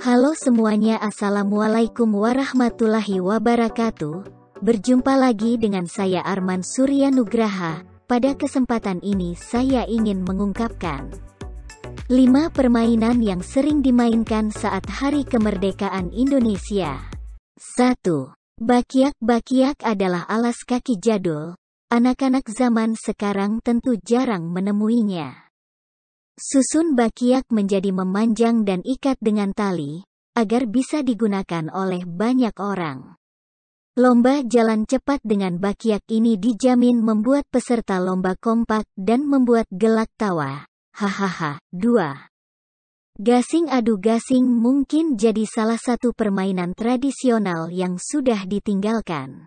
Halo semuanya Assalamualaikum warahmatullahi wabarakatuh Berjumpa lagi dengan saya Arman Surya Nugraha Pada kesempatan ini saya ingin mengungkapkan 5 permainan yang sering dimainkan saat Hari Kemerdekaan Indonesia 1. Bakiak-bakiak adalah alas kaki jadul Anak-anak zaman sekarang tentu jarang menemuinya Susun bakiak menjadi memanjang dan ikat dengan tali, agar bisa digunakan oleh banyak orang. Lomba jalan cepat dengan bakiak ini dijamin membuat peserta lomba kompak dan membuat gelak tawa. Hahaha, 2. Gasing adu gasing mungkin jadi salah satu permainan tradisional yang sudah ditinggalkan.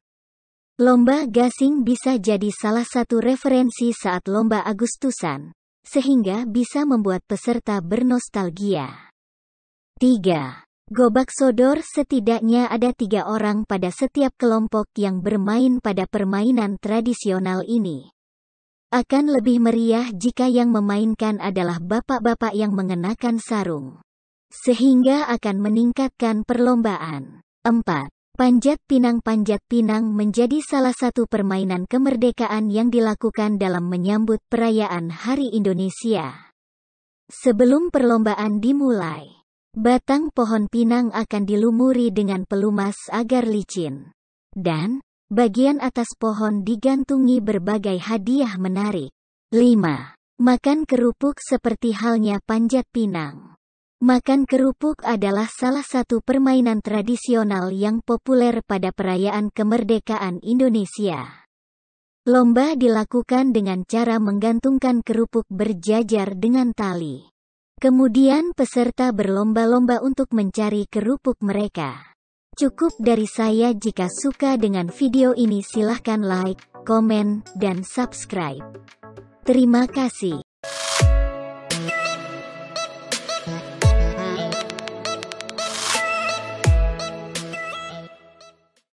Lomba gasing bisa jadi salah satu referensi saat lomba Agustusan, sehingga bisa membuat peserta bernostalgia. 3. Gobak sodor setidaknya ada tiga orang pada setiap kelompok yang bermain pada permainan tradisional ini. Akan lebih meriah jika yang memainkan adalah bapak-bapak yang mengenakan sarung. Sehingga akan meningkatkan perlombaan. 4. Panjat pinang-panjat pinang menjadi salah satu permainan kemerdekaan yang dilakukan dalam menyambut perayaan Hari Indonesia. Sebelum perlombaan dimulai, batang pohon pinang akan dilumuri dengan pelumas agar licin. Dan, bagian atas pohon digantungi berbagai hadiah menarik. 5. Makan kerupuk seperti halnya panjat pinang. Makan kerupuk adalah salah satu permainan tradisional yang populer pada perayaan kemerdekaan Indonesia. Lomba dilakukan dengan cara menggantungkan kerupuk berjajar dengan tali. Kemudian peserta berlomba-lomba untuk mencari kerupuk mereka. Cukup dari saya jika suka dengan video ini silahkan like, komen, dan subscribe. Terima kasih.